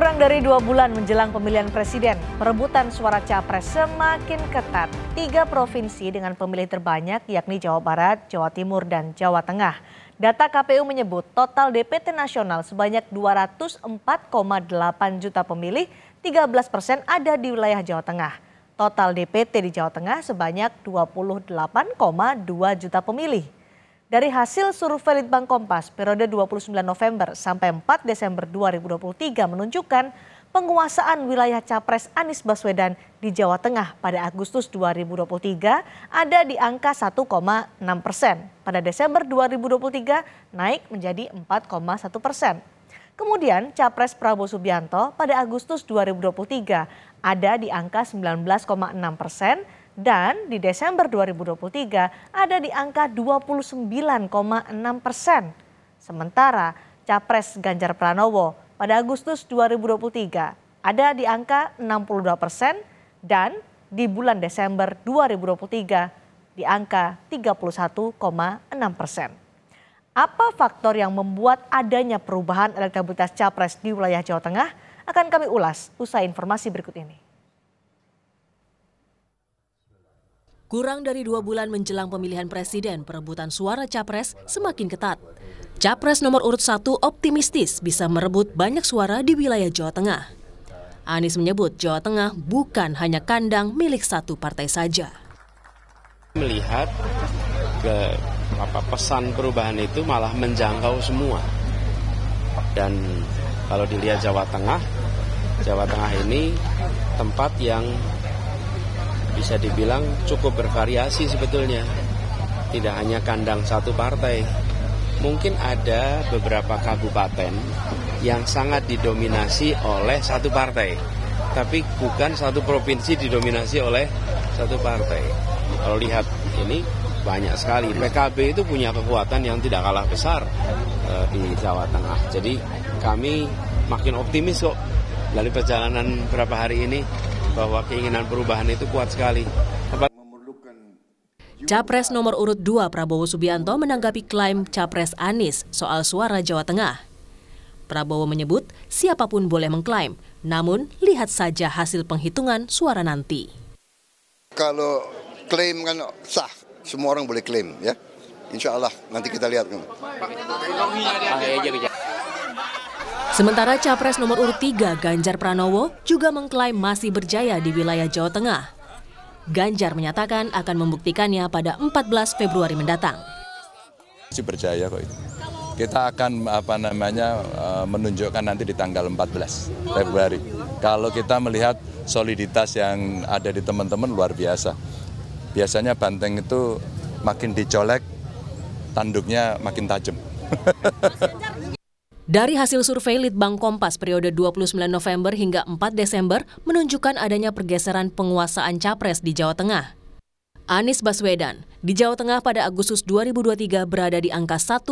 Kurang dari dua bulan menjelang pemilihan presiden, perebutan suara capres semakin ketat. Tiga provinsi dengan pemilih terbanyak yakni Jawa Barat, Jawa Timur, dan Jawa Tengah. Data KPU menyebut total DPT nasional sebanyak 204,8 juta pemilih, 13 persen ada di wilayah Jawa Tengah. Total DPT di Jawa Tengah sebanyak 28,2 juta pemilih. Dari hasil survei Litbang Kompas periode 29 November sampai 4 Desember 2023 menunjukkan penguasaan wilayah Capres Anies Baswedan di Jawa Tengah pada Agustus 2023 ada di angka 1,6 persen. Pada Desember 2023 naik menjadi 4,1 persen. Kemudian Capres Prabowo Subianto pada Agustus 2023 ada di angka 19,6 persen dan di Desember 2023 ada di angka 29,6 persen. Sementara Capres Ganjar Pranowo pada Agustus 2023 ada di angka 62 persen dan di bulan Desember 2023 di angka 31,6 persen. Apa faktor yang membuat adanya perubahan elektabilitas Capres di wilayah Jawa Tengah? Akan kami ulas usai informasi berikut ini. Kurang dari dua bulan menjelang pemilihan presiden, perebutan suara capres semakin ketat. Capres nomor urut satu optimistis bisa merebut banyak suara di wilayah Jawa Tengah. Anies menyebut Jawa Tengah bukan hanya kandang milik satu partai saja. Melihat ke apa pesan perubahan itu malah menjangkau semua. Dan kalau dilihat Jawa Tengah, Jawa Tengah ini tempat yang bisa dibilang cukup bervariasi sebetulnya. Tidak hanya kandang satu partai. Mungkin ada beberapa kabupaten yang sangat didominasi oleh satu partai. Tapi bukan satu provinsi didominasi oleh satu partai. Kalau lihat ini banyak sekali. PKB itu punya kekuatan yang tidak kalah besar uh, di Jawa Tengah. Jadi kami makin optimis kok dari perjalanan beberapa hari ini bahwa keinginan perubahan itu kuat sekali. Capres nomor urut 2 Prabowo Subianto menanggapi klaim Capres Anies soal suara Jawa Tengah. Prabowo menyebut siapapun boleh mengklaim, namun lihat saja hasil penghitungan suara nanti. Kalau klaim kan sah, semua orang boleh klaim ya. Insya Allah nanti kita lihat. Pak, Sementara capres nomor urut 3 Ganjar Pranowo juga mengklaim masih berjaya di wilayah Jawa Tengah. Ganjar menyatakan akan membuktikannya pada 14 Februari mendatang. Masih berjaya kok itu. Kita akan apa namanya eh, menunjukkan nanti di tanggal 14 Februari. Kalau kita melihat soliditas yang ada di teman-teman luar biasa. Biasanya banteng itu makin dicolek tanduknya makin tajam. Dari hasil survei Litbang Kompas periode 29 November hingga 4 Desember menunjukkan adanya pergeseran penguasaan capres di Jawa Tengah. Anies Baswedan di Jawa Tengah pada Agustus 2023 berada di angka 1,6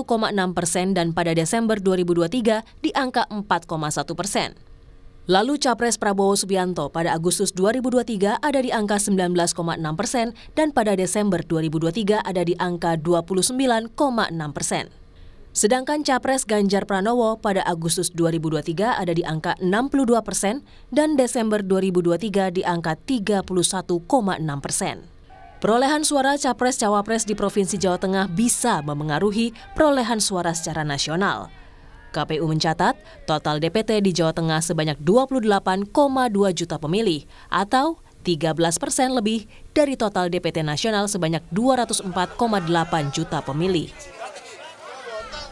persen dan pada Desember 2023 di angka 4,1 persen. Lalu Capres Prabowo Subianto pada Agustus 2023 ada di angka 19,6 persen dan pada Desember 2023 ada di angka 29,6 persen. Sedangkan capres Ganjar Pranowo pada Agustus 2023 ada di angka 62 persen dan Desember 2023 di angka 31,6 persen. Perolehan suara capres-cawapres di Provinsi Jawa Tengah bisa memengaruhi perolehan suara secara nasional. KPU mencatat total DPT di Jawa Tengah sebanyak 28,2 juta pemilih atau 13 persen lebih dari total DPT nasional sebanyak 204,8 juta pemilih.